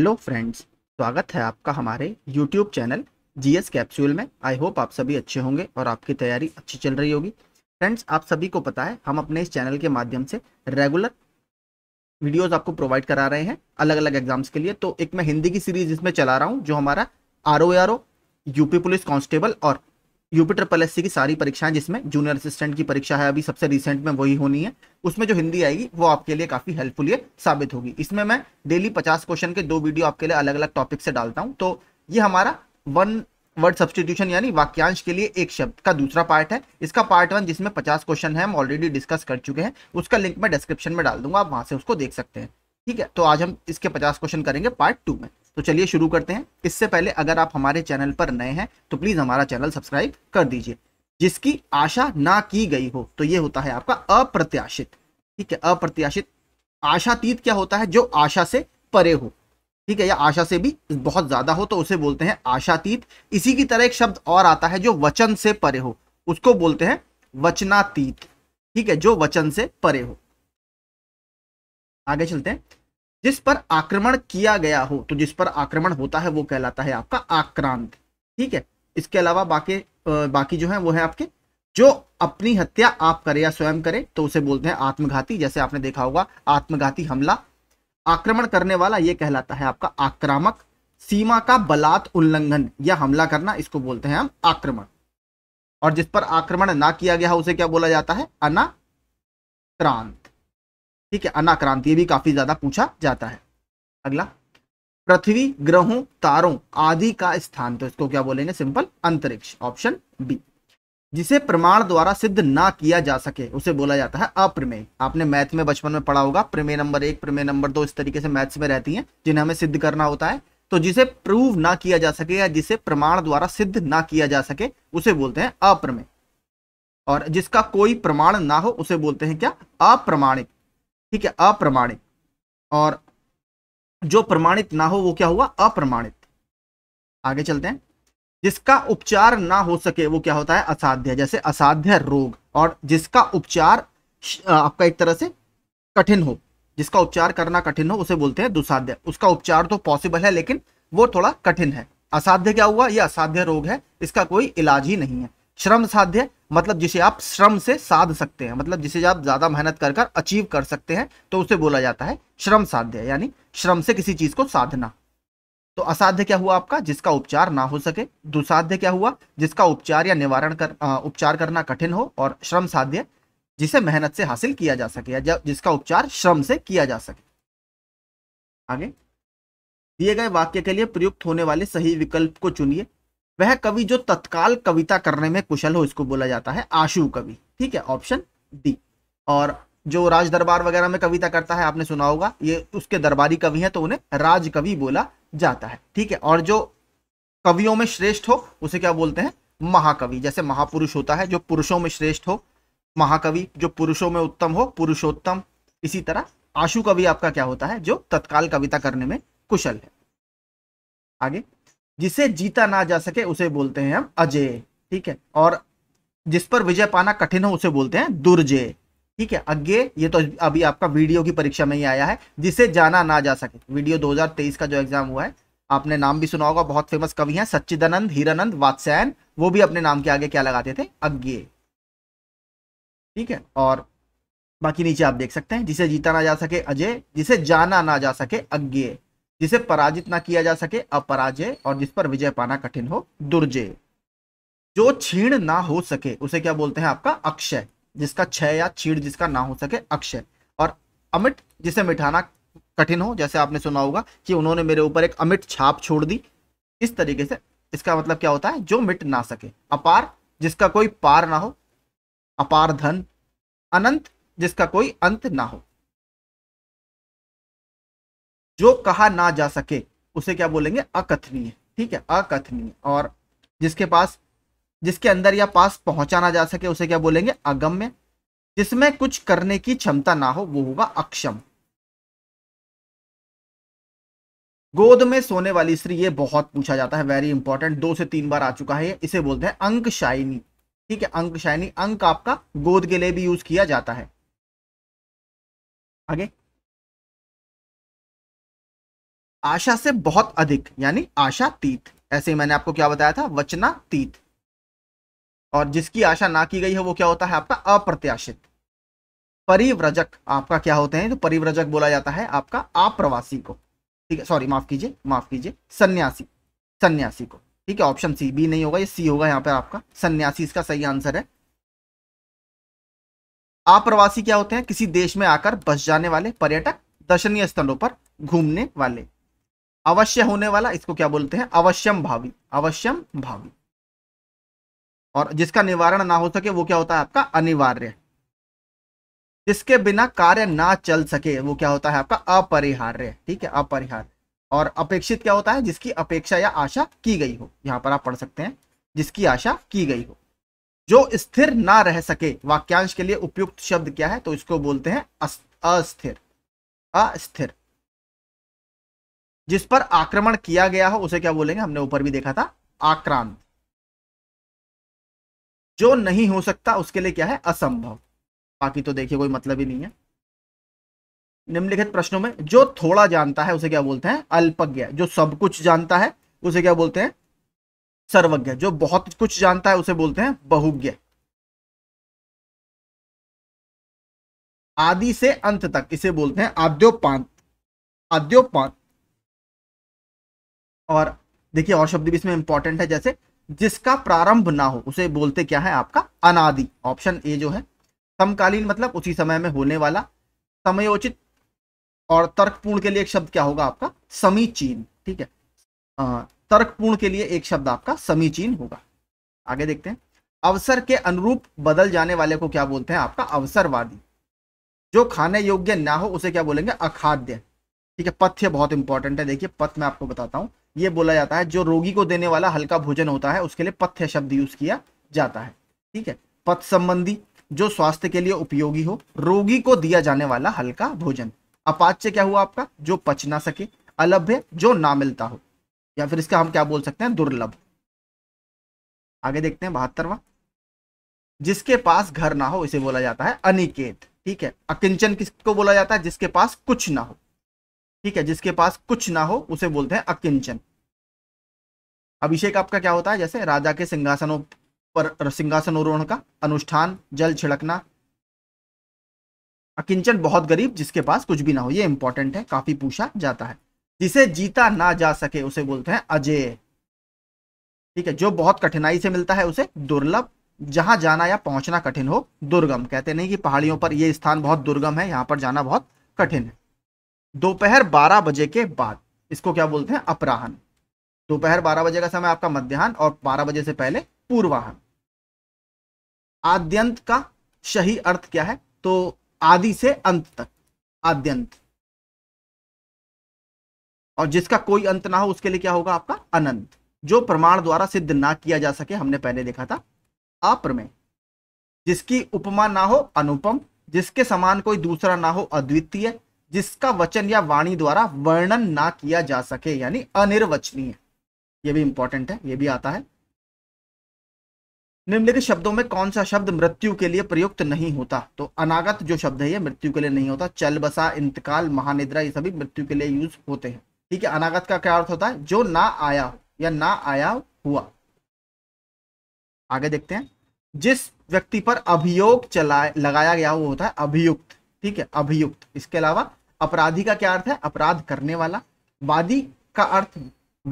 hello friends स्वागत है आपका हमारे यूट्यूब चैनल जीएस कैप्सूल में आई होप आप सभी अच्छे होंगे और आपकी तैयारी अच्छी चल रही होगी फ्रेंड्स आप सभी को पता है हम अपने इस चैनल के माध्यम से रेगुलर वीडियोस आपको प्रोवाइड करा रहे हैं अलग अलग एग्जाम्स के लिए तो एक मैं हिंदी की सीरीज इसमें चला रहा हूँ जो हमारा R O UP police constable और यूपीटर ट्रिपल की सारी परीक्षाएं जिसमें जूनियर असिस्टेंट की परीक्षा है अभी सबसे रिसेंट में वही होनी है उसमें जो हिंदी आएगी वो आपके लिए काफ़ी हेल्पफुल ये साबित होगी इसमें मैं डेली पचास क्वेश्चन के दो वीडियो आपके लिए अलग अलग टॉपिक से डालता हूँ तो ये हमारा वन वर्ड सब्सटीट्यूशन यानी वाक्यांश के लिए एक शब्द का दूसरा पार्ट है इसका पार्ट वन जिसमें पचास क्वेश्चन है हम ऑलरेडी डिस्कस कर चुके हैं उसका लिंक मैं डिस्क्रिप्शन में डाल दूंगा आप वहां से उसको देख सकते हैं ठीक है तो आज हम इसके पचास क्वेश्चन करेंगे पार्ट टू में तो चलिए शुरू करते हैं इससे पहले अगर आप हमारे चैनल पर नए हैं तो प्लीज़ हमारा चैनल सब्सक्राइब कर दीजिए जिसकी आशा ना की गई हो तो ये होता है आपका अप्रत्याशित ठीक है अप्रत्याशित आशातीत क्या होता है जो आशा से परे हो ठीक है या आशा से भी बहुत ज़्यादा हो तो उसे बोलते हैं आशातीत इसी की तरह एक शब्द और आता है जो वचन से परे हो उसको बोलते हैं वचनातीत ठीक है जो वचन से परे हो आगे चलते हैं जिस पर आक्रमण किया गया हो तो जिस पर आक्रमण होता है वो कहलाता है आपका आक्रांत ठीक है इसके अलावा बाकी बाकी जो है वो है आपके जो अपनी हत्या आप करे या स्वयं करे तो उसे बोलते हैं आत्मघाती जैसे आपने देखा होगा आत्मघाती हमला आक्रमण करने वाला ये कहलाता है आपका आक्रामक सीमा का बलात् उल्लंघन या हमला करना इसको बोलते हैं हम आक्रमण और जिस पर आक्रमण ना किया गया उसे क्या बोला जाता है अनाक्रांत ठीक है अनाक्रांति भी काफी ज्यादा पूछा जाता है अगला पृथ्वी ग्रहों तारों आदि का स्थान तो इसको क्या बोलेंगे सिंपल अंतरिक्ष ऑप्शन बी जिसे प्रमाण द्वारा सिद्ध ना किया जा सके उसे बोला जाता है अप्रमेय आपने मैथ में बचपन में पढ़ा होगा प्रमेय नंबर एक प्रमेय नंबर दो इस तरीके से मैथ्स में रहती हैं जिन्हें हमें सिद्ध करना होता है तो जिसे प्रूव ना किया जा सके या जिसे प्रमाण द्वारा सिद्ध ना किया जा सके उसे बोलते हैं अप्रमेय और जिसका कोई प्रमाण ना हो उसे बोलते हैं क्या अप्रमाणिक ठीक है अप्रमाणित और जो प्रमाणित ना हो वो क्या हुआ अप्रमाणित आगे चलते हैं जिसका उपचार ना हो सके वो क्या होता है असाध्य जैसे असाध्य रोग और जिसका उपचार आपका एक तरह से कठिन हो जिसका उपचार करना कठिन हो उसे बोलते हैं दुसाध्य उसका उपचार तो पॉसिबल है लेकिन वो थोड़ा कठिन है असाध्य क्या हुआ ये असाध्य रोग है इसका कोई इलाज ही नहीं है श्रम साध्य मतलब जिसे आप श्रम से साध सकते हैं मतलब जिसे आप ज़्यादा मेहनत कर कर अचीव कर सकते हैं तो उसे बोला जाता है श्रम साध्य यानी श्रम से किसी चीज़ को साधना तो असाध्य क्या हुआ आपका जिसका उपचार ना हो सके दुसाध्य क्या हुआ जिसका उपचार या निवारण कर आ, उपचार करना कठिन हो और श्रम साध्य जिसे मेहनत से हासिल किया जा सके या जिसका उपचार श्रम से किया जा सके आगे दिए गए वाक्य के लिए प्रयुक्त होने वाले सही विकल्प को चुनिए वह कवि जो तत्काल कविता करने में कुशल हो इसको बोला जाता है आशु कवि ठीक है ऑप्शन डी और जो राज दरबार वगैरह में कविता करता है आपने सुना होगा ये उसके दरबारी कवि हैं तो उन्हें राज कवि बोला जाता है ठीक है और जो कवियों में श्रेष्ठ हो उसे क्या बोलते हैं महाकवि जैसे महापुरुष होता है जो पुरुषों में श्रेष्ठ हो महाकवि जो पुरुषों में उत्तम हो पुरुषोत्तम इसी तरह आशु कवि आपका क्या होता है जो तत्काल कविता करने में कुशल है आगे जिसे जीता ना जा सके उसे बोलते हैं हम अजय ठीक है और जिस पर विजय पाना कठिन हो उसे बोलते हैं दुर्जय ठीक है अज्ञे ये तो अभी आपका वीडियो की परीक्षा में ही आया है जिसे जाना ना जा सके वीडियो 2023 का जो एग्जाम हुआ है आपने नाम भी सुना होगा बहुत फेमस कवि हैं सच्चिदानंद हीरानंद वात्सायन वो भी अपने नाम के आगे क्या लगाते थे अज्ञे ठीक है और बाकी नीचे आप देख सकते हैं जिसे जीता ना जा सके अजय जिसे जाना ना जा सके अज्ञे जिसे पराजित ना किया जा सके अपराजय और जिस पर विजय पाना कठिन हो दुर्जय जो छीण ना हो सके उसे क्या बोलते हैं आपका अक्षय जिसका क्षय या छीण जिसका ना हो सके अक्षय और अमिट जिसे मिठाना कठिन हो जैसे आपने सुना होगा कि उन्होंने मेरे ऊपर एक अमिट छाप छोड़ दी इस तरीके से इसका मतलब क्या होता है जो मिट ना सके अपार जिसका कोई पार ना हो अपार धन अनंत जिसका कोई अंत ना हो जो कहा ना जा सके उसे क्या बोलेंगे अकथनीय ठीक है अकथनीय और जिसके पास जिसके अंदर या पास पहुंचा ना जा सके उसे क्या बोलेंगे अगम्य जिसमें कुछ करने की क्षमता ना हो वो होगा अक्षम गोद में सोने वाली स्त्री ये बहुत पूछा जाता है वेरी इंपॉर्टेंट दो से तीन बार आ चुका है इसे बोलते हैं अंक शायनी ठीक है अंक शायनी अंक आपका गोद के लिए भी यूज किया जाता है आगे आशा से बहुत अधिक यानी आशातीत ऐसे ही मैंने आपको क्या बताया था वचनातीत और जिसकी आशा ना की गई है वो क्या होता है आपका अप्रत्याशित परिव्रजक आपका क्या होते हैं तो परिव्रजक बोला जाता है आपका अप्रवासी को ठीक है सॉरी माफ कीजिए माफ कीजिए सन्यासी सन्यासी को ठीक है ऑप्शन सी बी नहीं होगा ये सी होगा यहाँ पर आपका सन्यासी इसका सही आंसर है आप्रवासी क्या होते हैं किसी देश में आकर बस जाने वाले पर्यटक दर्शनीय स्थलों पर घूमने वाले अवश्य होने वाला इसको क्या बोलते हैं अवश्यम भावी अवश्यम भावी और जिसका निवारण ना हो सके वो क्या होता है आपका अनिवार्य जिसके बिना कार्य ना चल सके वो क्या होता है आपका अपरिहार्य ठीक है अपरिहार्य और अपेक्षित क्या होता है जिसकी अपेक्षा या आशा की गई हो यहां पर आप पढ़ सकते हैं जिसकी आशा की गई हो जो स्थिर ना रह सके वाक्यांश के लिए उपयुक्त शब्द क्या है तो इसको बोलते हैं अस्थिर अस्थिर जिस पर आक्रमण किया गया हो उसे क्या बोलेंगे हमने ऊपर भी देखा था आक्रांत जो नहीं हो सकता उसके लिए क्या है असंभव बाकी तो देखिए कोई मतलब ही नहीं है निम्नलिखित प्रश्नों में जो थोड़ा जानता है उसे क्या बोलते हैं अल्पज्ञ जो सब कुछ जानता है उसे क्या बोलते हैं सर्वज्ञ जो बहुत कुछ जानता है उसे बोलते हैं बहुज्ञ आदि से अंत तक इसे बोलते हैं आद्योपांत आद्योपांत और देखिए और शब्द भी इसमें इंपॉर्टेंट है जैसे जिसका प्रारंभ ना हो उसे बोलते क्या है आपका अनादि ऑप्शन ए जो है समकालीन मतलब उसी समय में होने वाला समयोचित और तर्कपूर्ण के लिए एक शब्द क्या होगा आपका समीचीन ठीक है तर्कपूर्ण के लिए एक शब्द आपका समीचीन होगा आगे देखते हैं अवसर के अनुरूप बदल जाने वाले को क्या बोलते हैं आपका अवसरवादी जो खाने योग्य ना हो उसे क्या बोलेंगे अखाद्य ठीक है पथ्य बहुत इंपॉर्टेंट है देखिए पथ मैं आपको बताता हूँ ये बोला जाता है जो रोगी को देने वाला हल्का भोजन होता है उसके लिए पथ्य शब्द यूज किया जाता है ठीक है पथ संबंधी जो स्वास्थ्य के लिए उपयोगी हो रोगी को दिया जाने वाला हल्का भोजन अपाच्य क्या हुआ आपका जो पच ना सके अलभ्य जो ना मिलता हो या फिर इसका हम क्या बोल सकते हैं दुर्लभ आगे देखते हैं बहत्तरवा जिसके पास घर ना हो इसे बोला जाता है अनिकेत ठीक है अकिंचन किसको बोला जाता है जिसके पास कुछ ना हो ठीक है जिसके पास कुछ ना हो उसे बोलते हैं अकिंचन अभिषेक आपका क्या होता है जैसे राजा के सिंहासनों पर सिंहासनोरोहण का अनुष्ठान जल छिड़कना अकिंचन बहुत गरीब जिसके पास कुछ भी ना हो ये इंपॉर्टेंट है काफी पूछा जाता है जिसे जीता ना जा सके उसे बोलते हैं अजय ठीक है जो बहुत कठिनाई से मिलता है उसे दुर्लभ जहां जाना या पहुंचना कठिन हो दुर्गम कहते नहीं कि पहाड़ियों पर यह स्थान बहुत दुर्गम है यहां पर जाना बहुत कठिन है दोपहर बारह बजे के बाद इसको क्या बोलते हैं अपराहन दोपहर बारह बजे का समय आपका मध्यान्ह और बारह बजे से पहले पूर्वाहन आद्यंत का सही अर्थ क्या है तो आदि से अंत तक आद्यंत और जिसका कोई अंत ना हो उसके लिए क्या होगा आपका अनंत जो प्रमाण द्वारा सिद्ध ना किया जा सके हमने पहले देखा था अप्रमेय जिसकी उपमा ना हो अनुपम जिसके समान कोई दूसरा ना हो अद्वितीय जिसका वचन या वाणी द्वारा वर्णन ना किया जा सके यानी अनिर्वचनीय यह भी इंपॉर्टेंट है यह भी आता है निम्नलिखित शब्दों में कौन सा शब्द मृत्यु के लिए प्रयुक्त नहीं होता तो अनागत जो शब्द है यह मृत्यु के लिए नहीं होता चल बसा इंतकाल महानिद्रा ये सभी मृत्यु के लिए यूज होते हैं ठीक है अनागत का क्या अर्थ होता है जो ना आया या ना आया हुआ आगे देखते हैं जिस व्यक्ति पर अभियोग चलाए लगाया गया वो होता है अभियुक्त ठीक है अभियुक्त इसके अलावा अपराधी का क्या अर्थ है अपराध करने वाला वादी का अर्थ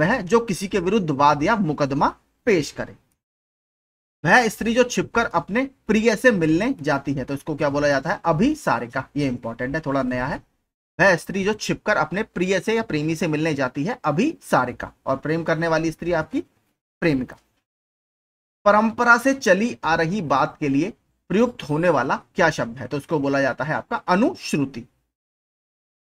वह जो किसी के विरुद्ध वाद या मुकदमा पेश करे वह स्त्री जो छिपकर अपने प्रिय से मिलने जाती है तो इसको क्या बोला जाता है का ये इंपॉर्टेंट है थोड़ा नया है वह स्त्री जो छिपकर अपने प्रिय से या प्रेमी से मिलने जाती है का और प्रेम करने वाली स्त्री आपकी प्रेमिका परंपरा से चली आ रही बात के लिए प्रयुक्त होने वाला क्या शब्द है तो उसको बोला जाता है आपका अनुश्रुति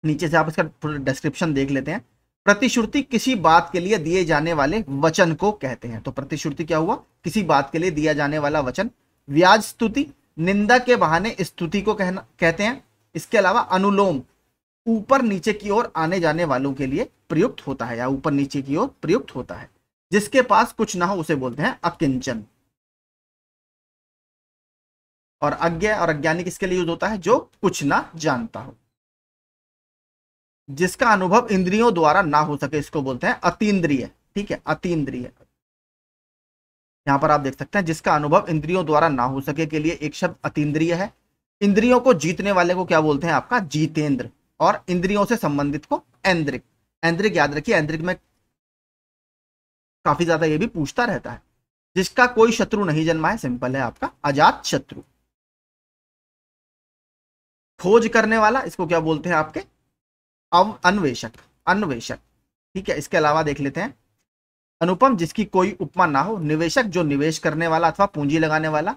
नीचे से आप इसका पूरा डिस्क्रिप्शन देख लेते हैं प्रतिश्रुति किसी बात के लिए दिए जाने वाले वचन को कहते हैं तो प्रतिश्रुति क्या हुआ किसी बात के लिए दिया जाने वाला वचन व्याज स्तुति निंदा के बहाने स्तुति को कहना कहते हैं इसके अलावा अनुलोम ऊपर नीचे की ओर आने जाने वालों के लिए प्रयुक्त होता है या ऊपर नीचे की ओर प्रयुक्त होता है जिसके पास कुछ ना हो उसे बोलते हैं अकिंचन और अज्ञा और अज्ञानी किसके लिए यूज होता है जो कुछ ना जानता हो जिसका अनुभव इंद्रियों द्वारा ना हो सके इसको बोलते हैं अतीन्द्रिय ठीक है अतीन्द्रिय यहां पर आप देख सकते हैं जिसका अनुभव इंद्रियों द्वारा ना हो सके के लिए एक शब्द अतीन्द्रिय है इंद्रियों को जीतने वाले को क्या बोलते हैं आपका जीतेंद्र और इंद्रियों से संबंधित को एंद्रिक एंद्रिक याद रखिए एंद्रिक में काफी ज्यादा ये भी पूछता रहता है जिसका कोई शत्रु नहीं जन्मा है सिंपल है आपका अजात शत्रु खोज करने वाला इसको क्या बोलते हैं आपके अव अन्वेषक अन्वेषक ठीक है इसके अलावा देख लेते हैं अनुपम जिसकी कोई उपमा ना हो निवेशक जो निवेश करने वाला अथवा पूंजी लगाने वाला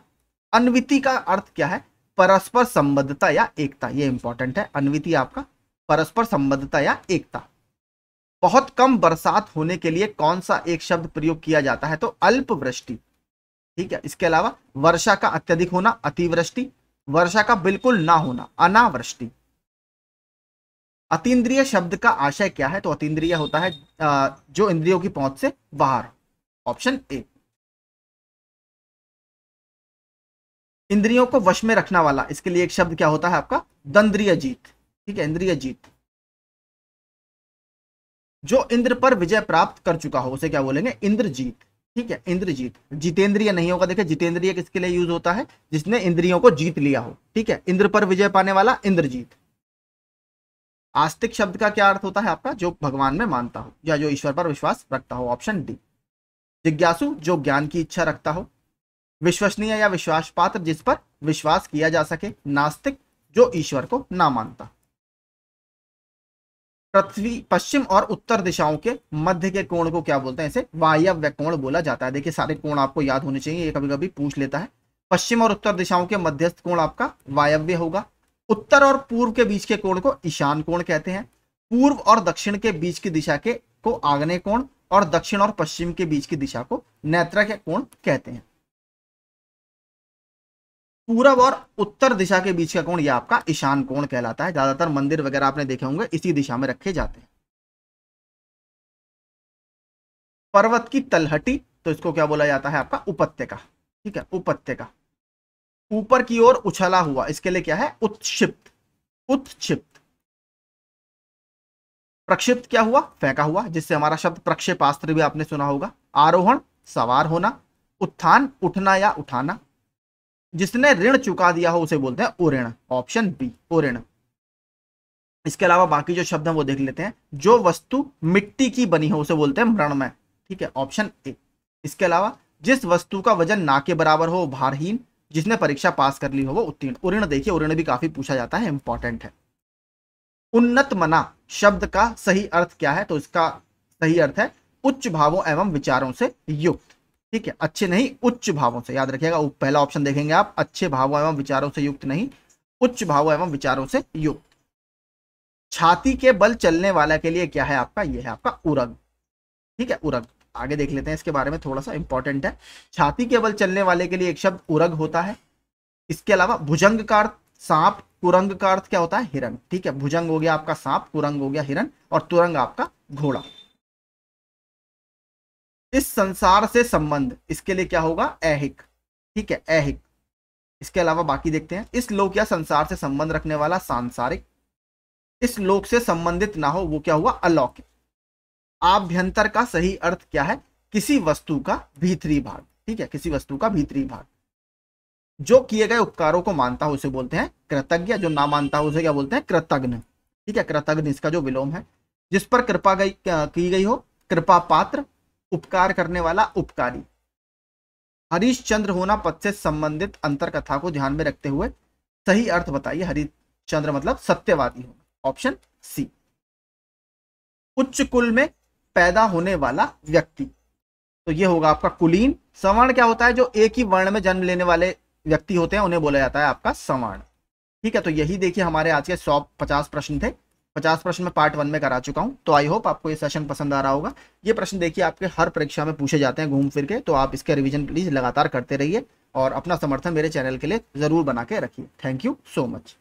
अन्विति का अर्थ क्या है परस्पर संबद्धता या एकता ये इंपॉर्टेंट है अनविति आपका परस्पर संबद्धता या एकता बहुत कम बरसात होने के लिए कौन सा एक शब्द प्रयोग किया जाता है तो अल्पवृष्टि ठीक है इसके अलावा वर्षा का अत्यधिक होना अतिवृष्टि वर्षा का बिल्कुल ना होना अनावृष्टि अतीन्द्रिय शब्द का आशय क्या है तो अतीन्द्रिय होता है जो इंद्रियों की पहुंच से बाहर ऑप्शन ए इंद्रियों को वश में रखना वाला इसके लिए एक शब्द क्या होता है आपका दंद्रिय जीत ठीक है इंद्रिय जीत जो इंद्र पर विजय प्राप्त कर चुका हो उसे क्या बोलेंगे इंद्रजीत ठीक है इंद्रजीत जितेंद्रिय नहीं होगा देखिए जितेंद्रिय किसके लिए यूज होता है जिसने इंद्रियों को जीत लिया हो ठीक है इंद्र पर विजय पाने वाला इंद्रजीत आस्तिक शब्द का क्या अर्थ होता है आपका जो भगवान में मानता हो या जो ईश्वर पर विश्वास रखता हो ऑप्शन डी जिज्ञासु जो ज्ञान की इच्छा रखता हो विश्वसनीय या विश्वास पात्र जिस पर विश्वास किया जा सके नास्तिक जो ईश्वर को ना मानता पृथ्वी पश्चिम और उत्तर दिशाओं के मध्य के कोण को क्या बोलते हैं इसे वायव्य कोण बोला जाता है देखिए सारे कोण आपको याद होने चाहिए ये कभी कभी पूछ लेता है पश्चिम और उत्तर दिशाओं के मध्यस्थ कोण आपका वायव्य होगा उत्तर और पूर्व के बीच के कोण को ईशान कोण कहते हैं पूर्व और दक्षिण के बीच की दिशा के को आग्नेय कोण और दक्षिण और पश्चिम के बीच की दिशा को नेत्रा के कोण कहते हैं पूर्व और उत्तर दिशा के बीच का कोण यह आपका ईशान कोण कहलाता है ज्यादातर मंदिर वगैरह आपने देखे होंगे इसी दिशा में रखे जाते हैं पर्वत की तलहटी तो इसको क्या बोला जाता है आपका उपत्यका ठीक है उपत्यका ऊपर की ओर उछला हुआ इसके लिए क्या है उत्षिप्त उत्षिप्त प्रक्षिप्त क्या हुआ फेंका हुआ जिससे हमारा शब्द प्रक्षेपास्त्र भी आपने सुना होगा आरोहण सवार होना उत्थान उठना या उठाना जिसने ऋण चुका दिया हो उसे बोलते हैं उऋण ऑप्शन बी उऋण इसके अलावा बाकी जो शब्द हैं वो देख लेते हैं जो वस्तु मिट्टी की बनी हो उसे बोलते हैं मृणमय ठीक है ऑप्शन ए इसके अलावा जिस वस्तु का वजन ना के बराबर हो भारहीन जिसने परीक्षा पास कर ली हो वो उत्तीर्ण उर्ण देखिए उर्ण भी काफी पूछा जाता है इंपॉर्टेंट है उन्नत मना शब्द का सही अर्थ क्या है तो इसका सही अर्थ है उच्च भावों एवं विचारों से युक्त ठीक है अच्छे नहीं उच्च भावों से याद रखिएगा पहला ऑप्शन देखेंगे आप अच्छे भावों एवं विचारों से युक्त नहीं उच्च भावों एवं विचारों से युक्त छाती के बल चलने वाला के लिए क्या है आपका यह है आपका उरग ठीक है उरग आगे देख लेते हैं इसके बारे में थोड़ा सा इंपॉर्टेंट है छाती के बल चलने वाले के लिए एक शब्द उरग होता है इसके अलावा भुजंग का सांप कुरंग का अर्थ क्या होता है हिरण ठीक है भुजंग हो गया आपका सांप कुरंग हो गया हिरण और तुरंग आपका घोड़ा इस संसार से संबंध इसके लिए क्या होगा ऐहिक ठीक है ऐहिक इसके अलावा बाकी देखते हैं इस लोक या संसार से संबंध रखने वाला सांसारिक इस लोक से संबंधित ना हो वो क्या हुआ अलौकिक आभ्यंतर का सही अर्थ क्या है किसी वस्तु का भीतरी भाग ठीक है किसी वस्तु का भीतरी भाग जो किए गए उपकारों को मानता है उसे बोलते हैं कृतज्ञ जो ना मानता है उसे क्या बोलते हैं कृतज्ञ ठीक है कृतज्ञ इसका जो विलोम है जिस पर कृपा गई की गई हो कृपा पात्र उपकार करने वाला उपकारी हरिश्चंद्र होना पद से संबंधित अंतर कथा को ध्यान में रखते हुए सही अर्थ बताइए हरिश्चंद्र मतलब सत्यवादी होना ऑप्शन सी उच्च कुल में पैदा होने वाला व्यक्ति तो ये होगा आपका कुलीन सवर्ण क्या होता है जो एक ही वर्ण में जन्म लेने वाले व्यक्ति होते हैं उन्हें बोला जाता है आपका सवर्ण ठीक है तो यही देखिए हमारे आज के सौ पचास प्रश्न थे पचास प्रश्न में पार्ट वन में करा चुका हूं तो आई होप आपको ये सेशन पसंद आ रहा होगा ये प्रश्न देखिए आपके हर परीक्षा में पूछे जाते हैं घूम फिर के तो आप इसका रिविजन प्लीज लगातार करते रहिए और अपना समर्थन मेरे चैनल के लिए जरूर बना के रखिए थैंक यू सो मच